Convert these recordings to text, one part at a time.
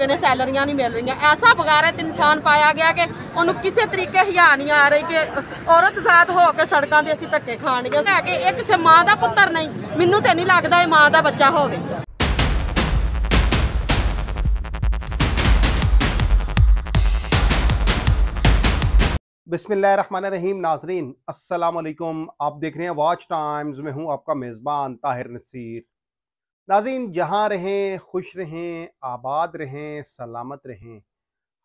गए ने सैलरियाँ नहीं मिल रही ऐसा बगैरत इंसान पाया गया कि उन्होंने किसी तरीके हजा नहीं आ रही कि औरत आजाद होकर सड़कों के असी धक्के खाने के लैके एक किसी माँ का पुत्र नहीं मैनू तो नहीं लगता माँ का बच्चा हो गए बिस्मिल्ल रन रहीम नाजरीन असलकुम आप देख रहे हैं वॉच टाइम्स में हूँ आपका मेज़बान ताहिर नसीर नाजीन जहाँ रहें खुश रहें आबाद रहें सलामत रहें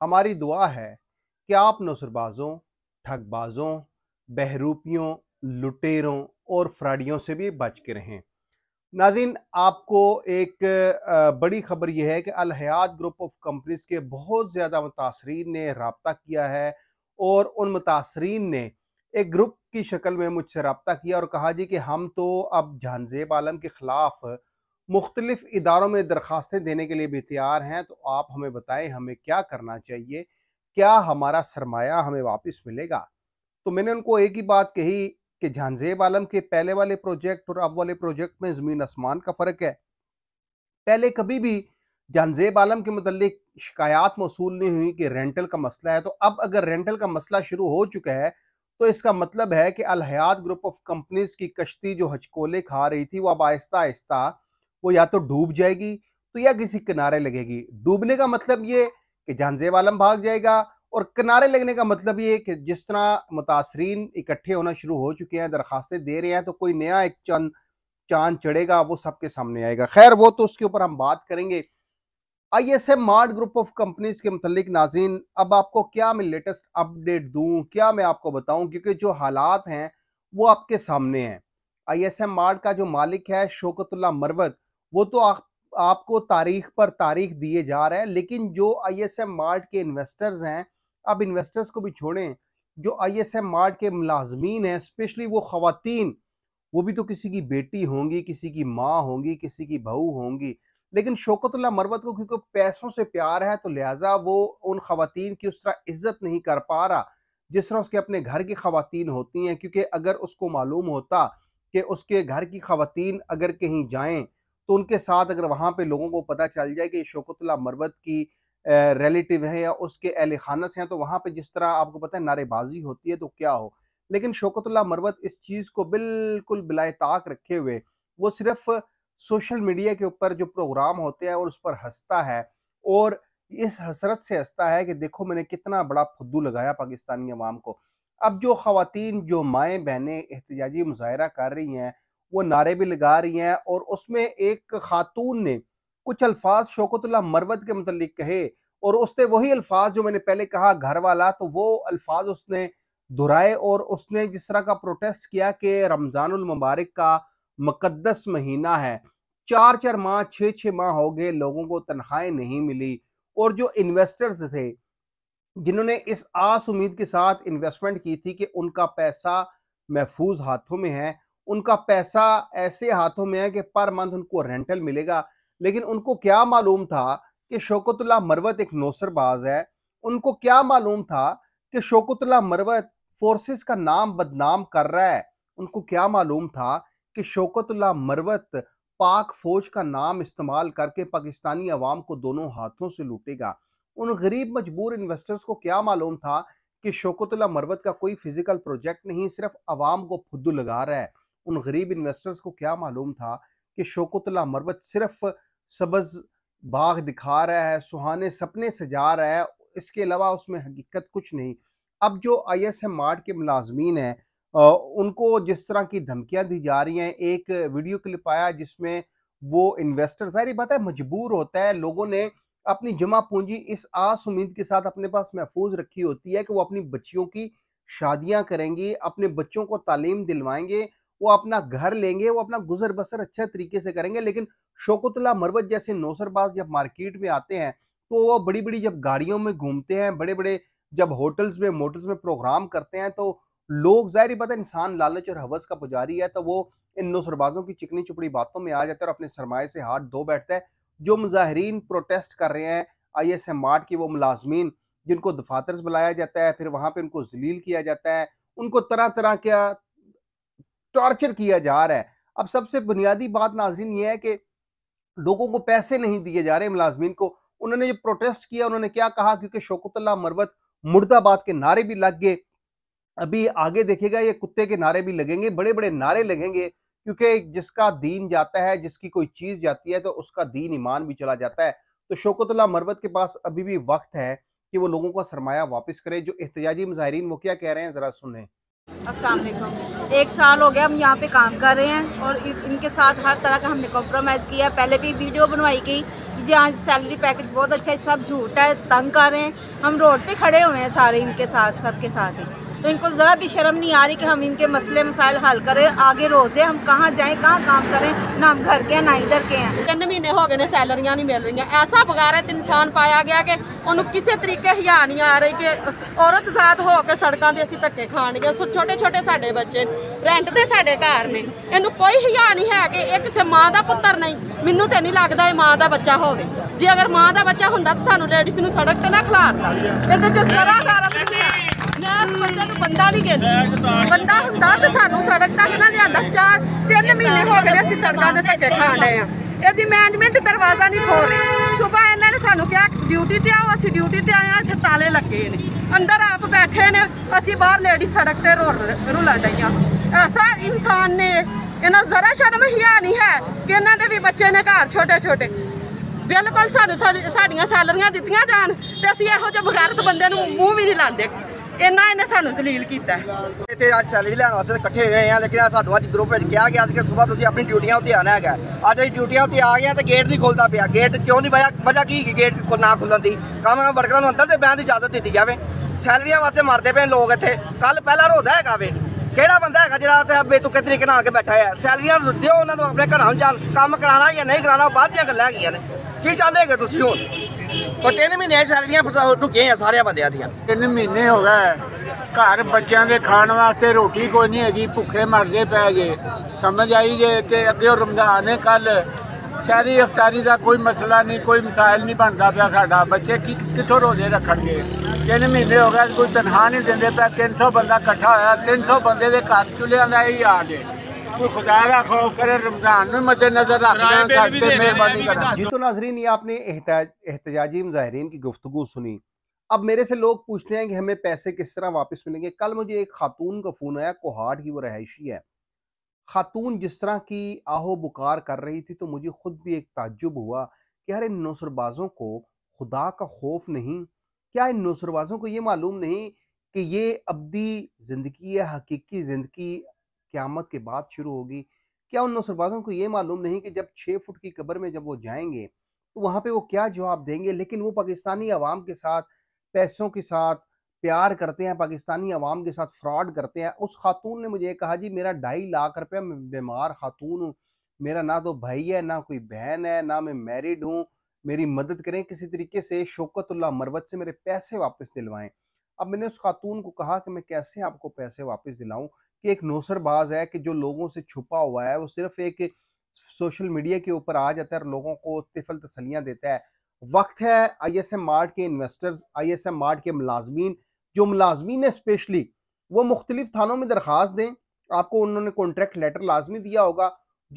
हमारी दुआ है कि आप नसरबाज़ों ठगबाज़ों बहरूपियों लुटेरों और फ्राडियों से भी बच के रहें नाजिन आपको एक बड़ी ख़बर यह है कि अलहयात ग्रुप ऑफ कंपनीज़ के बहुत ज़्यादा मुतासरीन ने रबता किया है और उन मुतासरीन ने एक ग्रुप की शक्ल में मुझसे रबता किया और कहा जी कि हम तो अब जहानजेब आलम के ख़िलाफ़ मुख्तलिफ इदारों में दरख्वास्तें देने के लिए भी तैयार हैं तो आप हमें बताएं हमें क्या करना चाहिए क्या हमारा सरमाया हमें वापस मिलेगा तो मैंने उनको एक ही बात कही कि झांजेब आलम के पहले वाले प्रोजेक्ट और अब वाले प्रोजेक्ट में ज़मीन आसमान का फ़र्क है पहले कभी भी जानजेब आलम के मतलब शिकायत मौसू नहीं हुई कि रेंटल का मसला है तो अब अगर रेंटल का मसला शुरू हो चुका है तो इसका मतलब है कि अलहयात ग्रुप ऑफ कंपनीज की कश्ती जो हचकोले खा रही थी वो अब आहिस्ता आहिस्ता वो या तो डूब जाएगी तो या किसी किनारे लगेगी डूबने का मतलब ये कि जानजेब आलम भाग जाएगा और किनारे लगने का मतलब ये कि जिस तरह मुतासरीन इकट्ठे होना शुरू हो चुके हैं दरखास्तें दे रहे हैं तो कोई नया एक चंद चांद चढ़ेगा वो सबके सामने आएगा खैर वो तो उसके ऊपर हम बात करेंगे I S M mart group of companies के मतलब नाजीन अब आपको क्या मैं लेटेस्ट अपडेट दूं क्या मैं आपको बताऊं क्योंकि जो हालात हैं वो आपके सामने हैं आई एस एम मार्ट का जो मालिक है शोकतुल्ला मरवत वो तो आप आपको तारीख पर तारीख दिए जा रहे हैं लेकिन जो आई एस एम मार्ट के इन्वेस्टर्स हैं अब इन्वेस्टर्स को भी छोड़ें जो आई एस एम मार्ट के मुलाजमीन हैं स्पेशली वो खातन वो भी तो किसी की बेटी होंगी किसी की माँ होंगी किसी की बहू होंगी लेकिन शोकतुल्ला मरवत को क्योंकि पैसों से प्यार है तो लिहाजा वो उन खातन की उस तरह इज्जत नहीं कर पा रहा जिस तरह उसके अपने घर की खातन होती हैं क्योंकि अगर उसको मालूम होता कि उसके घर की खातन अगर कहीं जाएं तो उनके साथ अगर वहाँ पे लोगों को पता चल जाए कि शोकतुल्ला मरवत की रिलेटिव है या उसके अहल खानस हैं तो वहाँ पे जिस तरह आपको पता है नारेबाजी होती है तो क्या हो लेकिन शोकतुल्ला मरवत इस चीज़ को बिल्कुल बिलाए ताक रखे हुए वो सिर्फ सोशल मीडिया के ऊपर जो प्रोग्राम होते हैं और उस पर हंसता है और इस हसरत से हंसता है कि देखो मैंने कितना बड़ा फुद्दू लगाया पाकिस्तानी अवाम को अब जो खातन जो माएँ बहनें एहतजाजी मुजाहरा कर रही हैं वो नारे भी लगा रही हैं और उसमें एक खातून ने कुछ अल्फाज शौकतुल्ला मरवत के मतलब कहे और उसने वही अल्फाज जो मैंने पहले कहा घर वाला तो वो अल्फाज उसने दोहराए और उसने जिस तरह का प्रोटेस्ट किया कि रमजानुल मुबारक का मुकदस महीना है चार चार माह छः छः माह हो गए लोगों को तनख्वाहें नहीं मिली और जो इन्वेस्टर्स थे जिन्होंने इस आस उम्मीद के साथ इन्वेस्टमेंट की थी कि उनका पैसा महफूज हाथों में है उनका पैसा ऐसे हाथों में है कि पर मंथ उनको रेंटल मिलेगा लेकिन उनको क्या मालूम था कि शोकतुल्ला मरवत एक नौसरबाज है उनको क्या मालूम था कि शोकतुल्ला मरवत फोर्सेस का नाम बदनाम कर रहा है उनको क्या मालूम था कि शोकतुल्ला मरवत पाक फौज का नाम इस्तेमाल करके पाकिस्तानी अवाम को दोनों हाथों से लूटेगा उन गरीब मजबूर इन्वेस्टर्स को क्या मालूम था कि शोकतुल्ला मरवत का कोई फिजिकल प्रोजेक्ट नहीं सिर्फ अवाम को फुद्दू लगा रहा है उन गरीब इन्वेस्टर्स को क्या मालूम था कि शोकतला मरवत सिर्फ सबज बाग दिखा रहा है सुहाने सपने सजा रहा है इसके अलावा उसमें हकीकत कुछ नहीं अब जो आई एस एम मार्ट के मुलाजमीन हैं उनको जिस तरह की धमकियां दी जा रही हैं एक वीडियो क्लिप आया जिसमें वो इन्वेस्टर जारी बात है मजबूर होता है लोगों ने अपनी जमा पूंजी इस आस उम्मीद के साथ अपने पास महफूज रखी होती है कि वो अपनी बच्चियों की शादियां करेंगी अपने बच्चों को तालीम दिलवाएंगे वो अपना घर लेंगे वो अपना गुजर बसर अच्छे तरीके से करेंगे लेकिन शोकतला मरवत जैसे नौसरबाज जब मार्केट में आते हैं तो वो बड़ी बड़ी जब गाड़ियों में घूमते हैं बड़े बड़े जब होटल्स में मोटल्स में प्रोग्राम करते हैं तो लोग जाहिर पता इंसान लालच और हवस का पुजारी है तो वो इन नौसरबाजों की चिकनी चुपड़ी बातों में आ जाता है और अपने सरमाए से हाथ धो बैठता है जो मुजाहरीन प्रोटेस्ट कर रहे हैं आई एस एम आर्ट की वो मुलाजमीन जिनको दफातर्स बुलाया जाता है फिर वहाँ पर उनको जलील किया जाता है उनको तरह तरह का टॉर्चर किया जा रहा है अब सबसे बुनियादी बात नाजरीन ये है कि लोगों को पैसे नहीं दिए जा रहे मुलाजमीन को उन्होंने जो प्रोटेस्ट किया उन्होंने क्या कहा क्योंकि शोकतल्ला मरवत मुर्दाबाद के नारे भी लग गए अभी आगे देखेगा ये कुत्ते के नारे भी लगेंगे बड़े बड़े नारे लगेंगे क्योंकि जिसका दीन जाता है जिसकी कोई चीज जाती है तो उसका दीन ईमान भी चला जाता है तो शोकतुल्ला मरवत के पास अभी भी वक्त है कि वो लोगों का सरमाया वापस करे जो एहतजाजी मुजाहरीन वो क्या कह रहे हैं जरा सुने असलम एक साल हो गया हम यहाँ पे काम कर रहे हैं और इनके साथ हर तरह का हमने कॉम्प्रोमाइज़ किया पहले भी वीडियो बनवाई गई यहाँ सैलरी पैकेज बहुत अच्छा है सब झूठा है तंग कर रहे हैं हम रोड पे खड़े हुए हैं सारे इनके साथ सबके साथ ही तो इनको ज़रा भी शर्म नहीं आ रही कि हम इनके मसले मसाइल हल करें आगे रोज़े हम कहाँ जाएँ कहाँ काम करें ना हम घर के हैं ना इधर के हैं ਤਿੰਨ ਮਹੀਨੇ ਹੋ ਗਏ ਨੇ ਸੈਲਰੀਆਂ ਨਹੀਂ ਮਿਲ ਰਹੀਆਂ ਐਸਾ ਬਗਾਰਤ ਇਨਸਾਨ ਪਾਇਆ ਗਿਆ ਕਿ ਉਹਨੂੰ ਕਿਸੇ ਤਰੀਕੇ ਹਿਆ ਨਹੀਂ ਆ ਰਹੀ ਕਿ ਔਰਤ ਜ਼ਾਤ ਹੋ ਕੇ ਸੜਕਾਂ ਤੇ ਅਸੀਂ ਧੱਕੇ ਖਾਣਗੇ ਸੋ ਛੋਟੇ ਛੋਟੇ ਸਾਡੇ ਬੱਚੇ ਰੈਂਟ ਤੇ ਸਾਡੇ ਘਰ ਨੇ ਇਹਨੂੰ ਕੋਈ ਹਿਆ ਨਹੀਂ ਹੈ ਕਿ ਇਹ ਕਿਸੇ ਮਾਂ ਦਾ ਪੁੱਤਰ ਨਹੀਂ ਮੈਨੂੰ ਤੇ ਨਹੀਂ ਲੱਗਦਾ ਇਹ ਮਾਂ ਦਾ ਬੱਚਾ ਹੋਵੇ ਜੇ ਅਗਰ ਮਾਂ ਦਾ ਬੱਚਾ ਹੁੰਦਾ ਤਾਂ ਸਾਨੂੰ ਲੇਡੀਜ਼ ਨੂੰ ਸੜਕ ਤੇ ਨਾ ਖਿਲਾਰਦਾ ਇਹਦੇ ਚ ਜ਼ਰਾ ਗਾਰਤ 10 ਬੰਦੇ ਨੂੰ ਬੰਦਾ ਨਹੀਂ ਕਹਿੰਦੇ ਬੰਦਾ ਹੁੰਦਾ ਤਾਂ ਸਾਨੂੰ ਸੜਕ ਤੱਕ ਨਾ ਲਿਆਂਦਾ ਚਾਰ ਤਿੰਨ ਮਹੀਨੇ ਹੋ ਗਏ ਅਸੀਂ ਸੜਕਾਂ ਦੇ ਧੱਕੇ ਖਾਣ ਰਹੇ ਆ ਇਹਦੀ ਮੈਨੇਜਮੈਂਟ ਦਰਵਾਜ਼ਾ ਨਹੀਂ ਖੋਲ ਰਹੀ ਸਵੇਰ ਇਹਨਾਂ ਨੇ ਸਾਨੂੰ ਕਿਹਾ ਡਿਊਟੀ ਤੇ ਆਓ ਅਸੀਂ ਡਿਊਟੀ ਤੇ ਆਏ ਆ ਇੱਥੇ ਤਾਲੇ ਲੱਗੇ ਨੇ ਅੰਦਰ ਆਪ ਬੈਠੇ ਨੇ ਅਸੀਂ ਬਾਹਰ ਲੇਡੀ ਸੜਕ ਤੇ ਰੁਲਾ ਡਈਆਂ ਐਸਾ ਇਨਸਾਨ ਨੇ ਇਹਨਾਂ ਜ਼ਰਾ ਸ਼ਰਮ ਹਿਆ ਨਹੀਂ ਹੈ ਕਿ ਇਹਨਾਂ ਦੇ ਵੀ ਬੱਚੇ ਨੇ ਘਰ ਛੋਟੇ ਛੋਟੇ ਬਿਲਕੁਲ ਸਾਨੂੰ ਸਾਡੀਆਂ ਸੈਲਰੀਆਂ ਦਿੱਤੀਆਂ ਜਾਣ ਤੇ ਅਸੀਂ ਇਹੋ ਜਿਹੇ ਬਗੈਰਤ ਬੰਦੇ ਨੂੰ ਮੂੰਹ ਵੀ ਨਹੀਂ ਲਾਉਂਦੇ ਇੰਨਾ ਇਹਨੇ ਸਾਨੂੰ ਜ਼ਲੀਲ ਕੀਤਾ ਇੱਥੇ ਅੱਜ ਸੈਲਰੀ ਲੈਣ ਵਾਸਤੇ ਇਕੱਠੇ ਹੋਏ ਆ ਲੇਕਿਨ ਸਾਨੂੰ ਅੱਜ ਗਰੁੱਪ ਵਿੱਚ ਕਿਹਾ ਗਿਆ ਸੀ ਕਿ ਸਵੇਰ ਤੁਸੀਂ ਆਪਣੀ ਡਿਊਟੀਆਂ ਉੱਤੇ ਆਣਾ ਹੈਗਾ ਅੱਜ ਅਸੀਂ ਡਿਊਟੀਆਂ ਉੱਤੇ ਆ ਗਏ ਤੇ ਗੇਟ ਨਹੀਂ ਖੁੱਲਦਾ ਪਿਆ ਗੇਟ ਕਿਉਂ ਨਹੀਂ ਵਜਾ ਵਜਾ ਕੀ ਗੇਟ ਨਾ ਖੁੱਲਣ ਦੀ ਕੰਮ ਵਰਕਰਾਂ ਨੂੰ ਅੰਦਰ ਤੇ ਬਹਿਣ ਦੀ ਇਜਾਜ਼ਤ ਦਿੱਤੀ ਜਾਵੇ ਸੈਲਰੀਆਂ ਵਾਸਤੇ ਮਰਦੇ ਪਏ ਲੋਕ ਇੱਥੇ ਕੱਲ ਪਹਿਲਾ ਰੋਦਾ ਹੈਗਾ ਵੇ ਕਿਹੜਾ ਬੰਦਾ ਹੈਗਾ ਜਿਹੜਾ ਤੇ ਅੱਬੇ ਤੂੰ ਨਾਲ ਆ ਕੇ ਬੈਠਾ ਹੈ ਸੈਲਰੀਆਂ ਦਿਓ ਉਹਨਾਂ ਨੂੰ ਆਪਣੇ ਘਰਾਂ ਨੂੰ ਚੱਲ ਕੰਮ ਕਰਾਣਾ ਜਾਂ ਨਹੀਂ ਕਰਾਣਾ ਬਾਅਦ ਦੀਆਂ ਗੱਲਾਂ ਹੈਗੀਆਂ ਨੇ ਕੀ ਚਾਹੁੰਦੇ ਹੋ ਤੁਸੀਂ ਹੁਣ ਉਹ ਤਿੰਨ ਮਹੀਨੇ ਸੈਲਰੀਆਂ ਫਸਾਉ ਢੁੱਕੇ ਆ ਸਾਰੇ ਬੰਦਿਆਂ ਦੀਆਂ 3 ਮਹੀਨੇ ਹੋ ਗਏ ਘਰ ਬੱਚਿਆਂ ਦੇ ਖਾਣ ਵਾਸਤੇ ਰੋਟੀ ਕੋਈ ਨਹੀਂ ਹੈਗੀ ਭੁੱਖੇ ਮਰ ਜੇ ਪੈ ਗਏ ਸਮਝ ਆਈ ਜੇ ਤੇ ਅੱਗੇ ਰਮਜ਼ਾਨ ਹੈ ਕੱਲ ਸਾਰੀ ਇਫਤਾਰੀ ਦਾ ਕੋਈ ਮਸਲਾ ਨਹੀਂ ਕੋਈ ਮਸਾਇਲ ਨਹੀਂ ਬਣਦਾ ਪਿਆ ਸਾਡਾ ਬੱਚੇ ਕਿੱਥੋਂ ਰੋਜ਼ੇ ਰੱਖਣਗੇ 3 ਮਹੀਨੇ ਹੋ ਗਏ ਕੋਈ ਤਨਖਾਹ ਨਹੀਂ ਦਿੰਦੇ ਤਾਂ 300 ਬੰਦਾ ਇਕੱਠਾ ਹੋਇਆ 300 ਬੰਦੇ ਦੇ ਘਰ ਚੁਲਿਆਂ ਦਾ ਹੀ ਆ ਜੇ जी तो नाजरीन ये आपने एहतजाजी मुजाहरीन की गुफ्तु सुनी अब मेरे से लोग पूछते हैं कि हमें पैसे किस तरह वापस मिलेंगे कल मुझे एक खातून का फ़ोन आया कोहाट की वो रहायशी है खातून जिस तरह की आहो बुकार कर रही थी तो मुझे खुद भी एक ताजुब हुआ कि यार इन नौसरबाज़ों को खुदा का खौफ नहीं क्या इन नौसरबाज़ों को ये मालूम नहीं कि ये अबदी ज़िंदगी है हकीकी ज़िंदगी क्यामत के बाद शुरू होगी क्या उन नौसरबाजों को ये मालूम नहीं कि जब छः फुट की कब्र में जब वो जाएंगे तो वहाँ पे वो क्या जवाब देंगे लेकिन वो पाकिस्तानी आवाम के साथ पैसों के साथ प्यार करते हैं पाकिस्तानी आवाम के साथ फ्रॉड करते हैं उस खातून ने मुझे कहा जी मेरा ढाई लाख रुपया बीमार खातून हूँ मेरा ना तो भाई है ना कोई बहन है ना मैं मैरिड हूँ मेरी मदद करें किसी तरीके से शौकतुल्ला मरवत से मेरे पैसे वापस दिलवाएं अब मैंने उस खातून को कहा कि मैं कैसे आपको पैसे वापस दिलाऊं कि एक नौसरबाज है कि जो लोगों से छुपा हुआ है वो सिर्फ एक सोशल मीडिया के ऊपर आ जाता है और लोगों को तिफल तसलियाँ देता है वक्त है आई एस एम मार्ट के investors I S M mart के मुलाजमीन जो मुलाजमीन है स्पेशली वो मुख्तलिफ थानों में दरख्वास्त दें आपको उन्होंने कॉन्ट्रैक्ट लेटर लाजमी दिया होगा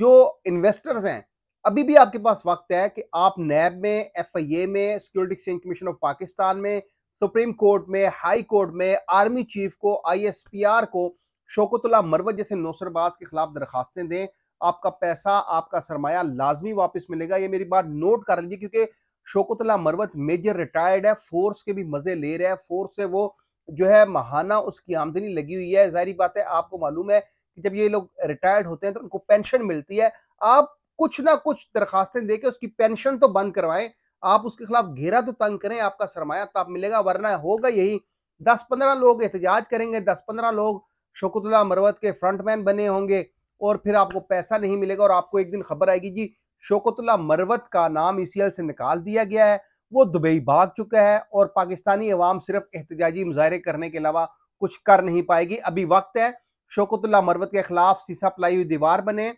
जो इन्वेस्टर्स हैं अभी भी आपके पास वक्त है कि आप नैब में एफ आई ए में security exchange commission of Pakistan में सुप्रीम कोर्ट में हाई कोर्ट में आर्मी चीफ को आई एस पी आर को शोकतुल्ला मरवत जैसे नौसरबाज के खिलाफ दरखास्तें दें आपका पैसा आपका सरमाया लाजमी वापस मिलेगा ये मेरी बात नोट कर लीजिए क्योंकि शोकतुल्ला मरवत मेजर रिटायर्ड है फोर्स के भी मजे ले रहे हैं फोर्स से वो जो है महाना उसकी आमदनी लगी हुई है जाहिर बात है आपको मालूम है कि जब ये लोग रिटायर्ड होते हैं तो उनको पेंशन मिलती है आप कुछ ना कुछ दरखास्तें देके उसकी पेंशन तो बंद करवाएं आप उसके खिलाफ घेरा तो तंग करें आपका सरमाया तब तो मिलेगा वरना होगा यही दस पंद्रह लोग एहतजाज करेंगे दस पंद्रह लोग शकुतला मरवत के फ्रंटमैन बने होंगे और फिर आपको पैसा नहीं मिलेगा और आपको एक दिन खबर आएगी जी शोकतुल्ला मरवत का नाम ई e से निकाल दिया गया है वो दुबई भाग चुका है और पाकिस्तानी अवाम सिर्फ एहतजाजी मुजाहरे करने के अलावा कुछ कर नहीं पाएगी अभी वक्त है शोकतुल्ला मरवत के खिलाफ सीसा पलाई हुई दीवार बने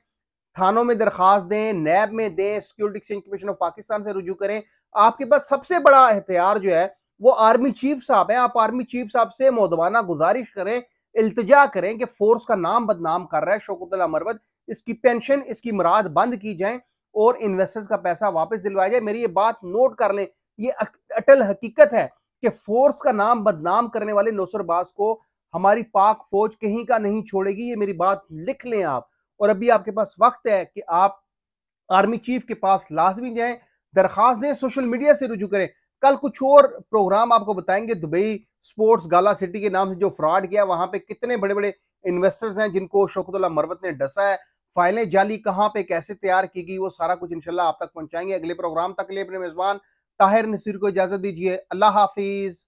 थानों में दरखास्त दें नैब में दें security exchange commission of Pakistan से रुजू करें आपके पास सबसे बड़ा एहतियार जो है वो आर्मी चीफ साहब है आप आर्मी चीफ साहब से मोदवाना गुजारिश करें इल्तजा करें कि फोर्स का नाम बदनाम कर रहा है शोकतुल्ला मरवत इसकी पेंशन इसकी मुराद बंद की जाए और इन्वेस्टर्स का पैसा वापस दिलवाया जाए मेरी ये बात नोट कर लें ये अटल हकीकत है कि फोर्स का नाम बदनाम करने वाले नौसरबाज को हमारी पाक फौज कहीं का नहीं छोड़ेगी ये मेरी बात लिख लें आप और अभी आपके पास वक्त है कि आप आर्मी चीफ के पास लाजमी जाएं दरखास्त दें सोशल मीडिया से रुजू करें कल कुछ और प्रोग्राम आपको बताएंगे दुबई स्पोर्ट्स गाला सिटी के नाम से जो फ्रॉड किया वहां पे कितने बड़े बड़े इन्वेस्टर्स हैं जिनको शोकतुल्ला मरवत ने डसा है फाइलें जाली कहाँ पे कैसे तैयार की गई वो सारा कुछ इंशाल्लाह आप तक पहुंचाएंगे अगले प्रोग्राम तक लिए अपने मेजबान ताहिर नसीर को इजाजत दीजिए अल्लाह हाफिज़